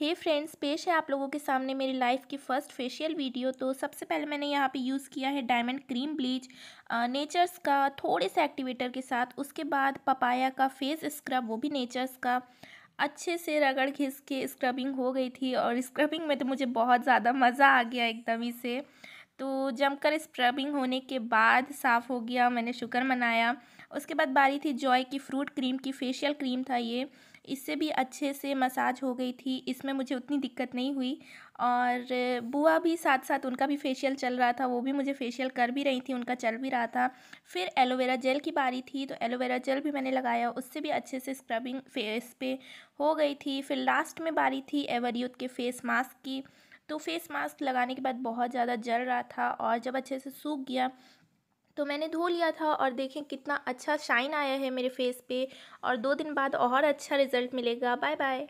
हे friends पेश है आप लोगों के सामने मेरी लाइफ की फ़र्स्ट फेशियल वीडियो तो सबसे पहले मैंने यहाँ पे यूज़ किया है डायमंड क्रीम ब्लीच नेचर्स का थोड़े से एक्टिवेटर के साथ उसके बाद पपाया का फेस स्क्रब वो भी नेचर्स का अच्छे से रगड़ घिस के स्क्रबिंग हो गई थी और स्क्रबिंग में तो मुझे बहुत ज़्यादा मज़ा आ गया एकदम ही से तो जमकर स्क्रबिंग होने के बाद साफ़ हो गया मैंने शुक्र मनाया उसके बाद बारी थी जॉय की फ्रूट क्रीम की फेशियल क्रीम था ये इससे भी अच्छे से मसाज हो गई थी इसमें मुझे उतनी दिक्कत नहीं हुई और बुआ भी साथ साथ उनका भी फेशियल चल रहा था वो भी मुझे फेशियल कर भी रही थी उनका चल भी रहा था फिर एलोवेरा जेल की बारी थी तो एलोवेरा जेल भी मैंने लगाया उससे भी अच्छे से स्क्रबिंग फेस पे हो गई थी फिर लास्ट में बारी थी एवरयूथ के फेस मास्क की तो फेस मास्क लगाने के बाद बहुत ज़्यादा जल रहा था और जब अच्छे से सूख गया तो मैंने धो लिया था और देखें कितना अच्छा शाइन आया है मेरे फेस पे और दो दिन बाद और अच्छा रिज़ल्ट मिलेगा बाय बाय